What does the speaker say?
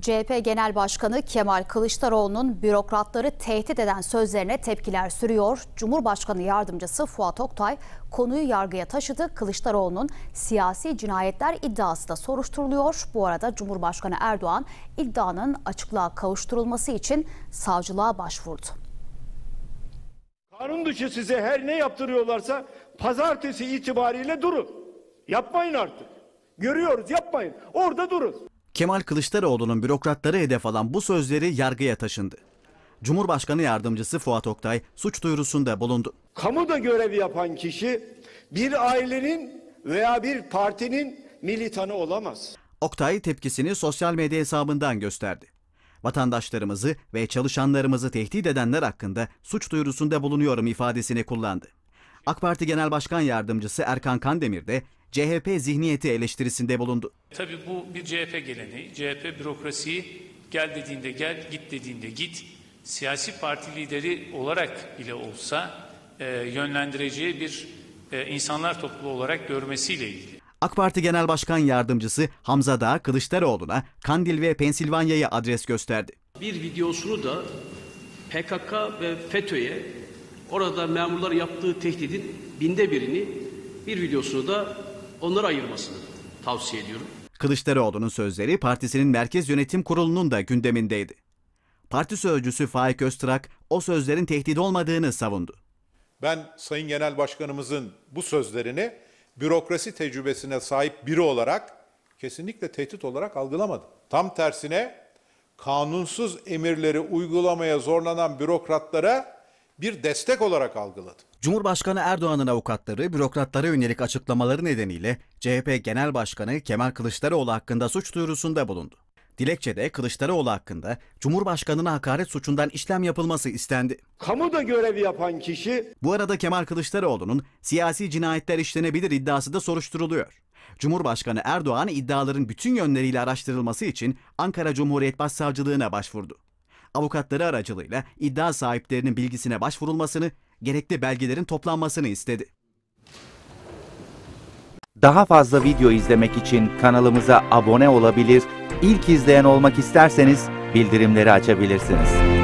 CHP Genel Başkanı Kemal Kılıçdaroğlu'nun bürokratları tehdit eden sözlerine tepkiler sürüyor. Cumhurbaşkanı Yardımcısı Fuat Oktay konuyu yargıya taşıdı. Kılıçdaroğlu'nun siyasi cinayetler iddiası da soruşturuluyor. Bu arada Cumhurbaşkanı Erdoğan iddianın açıklığa kavuşturulması için savcılığa başvurdu. Kanun dışı size her ne yaptırıyorlarsa pazartesi itibariyle durun. Yapmayın artık. Görüyoruz yapmayın. Orada durun. Kemal Kılıçdaroğlu'nun bürokratları hedef alan bu sözleri yargıya taşındı. Cumhurbaşkanı yardımcısı Fuat Oktay suç duyurusunda bulundu. Kamuda görev yapan kişi bir ailenin veya bir partinin militanı olamaz. Oktay tepkisini sosyal medya hesabından gösterdi. Vatandaşlarımızı ve çalışanlarımızı tehdit edenler hakkında suç duyurusunda bulunuyorum ifadesini kullandı. AK Parti Genel Başkan Yardımcısı Erkan Kandemir de CHP zihniyeti eleştirisinde bulundu. Tabii bu bir CHP geleneği. CHP bürokrasiyi gel dediğinde gel, git dediğinde git. Siyasi parti lideri olarak bile olsa e, yönlendireceği bir e, insanlar topluluğu olarak görmesiyle ilgili. AK Parti Genel Başkan Yardımcısı Hamza Dağ Kılıçdaroğlu'na Kandil ve Pensilvanya'ya adres gösterdi. Bir videosunu da PKK ve FETÖ'ye orada memurlar yaptığı tehdidin binde birini bir videosunu da onları ayırmasını tavsiye ediyorum. Kılıçdaroğlu'nun sözleri partisinin Merkez Yönetim Kurulu'nun da gündemindeydi. Parti sözcüsü Faik Öztrak o sözlerin tehdit olmadığını savundu. Ben Sayın Genel Başkanımızın bu sözlerini bürokrasi tecrübesine sahip biri olarak kesinlikle tehdit olarak algılamadım. Tam tersine kanunsuz emirleri uygulamaya zorlanan bürokratlara bir destek olarak algıladım. Cumhurbaşkanı Erdoğan'ın avukatları bürokratlara yönelik açıklamaları nedeniyle CHP Genel Başkanı Kemal Kılıçdaroğlu hakkında suç duyurusunda bulundu. Dilekçede Kılıçdaroğlu hakkında Cumhurbaşkanı'na hakaret suçundan işlem yapılması istendi. Kamuda görev yapan kişi... Bu arada Kemal Kılıçdaroğlu'nun siyasi cinayetler işlenebilir iddiası da soruşturuluyor. Cumhurbaşkanı Erdoğan iddiaların bütün yönleriyle araştırılması için Ankara Cumhuriyet Başsavcılığına başvurdu avukatları aracılığıyla iddia sahiplerinin bilgisine başvurulmasını, gerekli belgelerin toplanmasını istedi. Daha fazla video izlemek için kanalımıza abone olabilir, ilk izleyen olmak isterseniz bildirimleri açabilirsiniz.